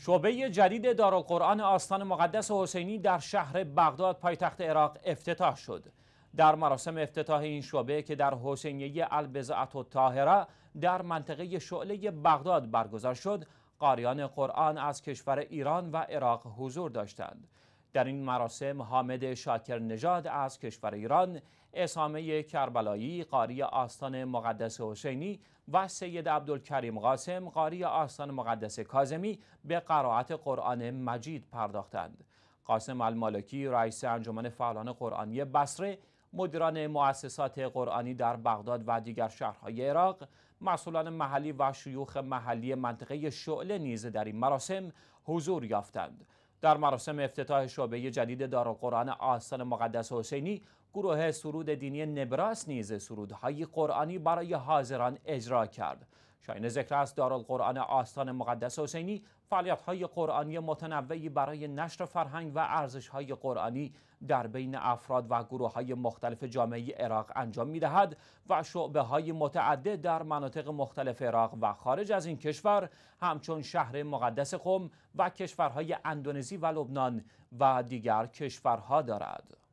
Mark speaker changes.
Speaker 1: شعبه جدید دارالقرآن آستان مقدس حسینی در شهر بغداد پایتخت عراق افتتاح شد در مراسم افتتاح این شعبه که در حسینیه البزعت و تاهره در منطقه شعله بغداد برگزار شد قاریان قرآن از کشور ایران و عراق حضور داشتند در این مراسم حامد شاکر نژاد از کشور ایران، اسامه کربلایی قاری آستان مقدس حسینی و سید عبدالکریم قاسم قاری آستان مقدس کازمی به قرائت قرآن مجید پرداختند. قاسم المالکی رئیس انجمن فعالان قرآنی بصره مدیران مؤسسات قرآنی در بغداد و دیگر شهرهای عراق مسئولان محلی و شیوخ محلی منطقه شعله نیز در این مراسم حضور یافتند در مراسم افتتاح شعبه جدید دارالقرآن آستان مقدس حسینی گروه سرود دینی نبراس نیز سرودهای قرآنی برای حاضران اجرا کرد شاین ذکر است دارالقرآن آستان مقدس حسینی فعالیت های قرآنی متنوعی برای نشر فرهنگ و ارزش های قرآنی در بین افراد و گروه های مختلف جامعه عراق انجام می دهد و شعبه های متعدد در مناطق مختلف عراق و خارج از این کشور همچون شهر مقدس قم و کشورهای اندونزی و لبنان و دیگر کشورها دارد.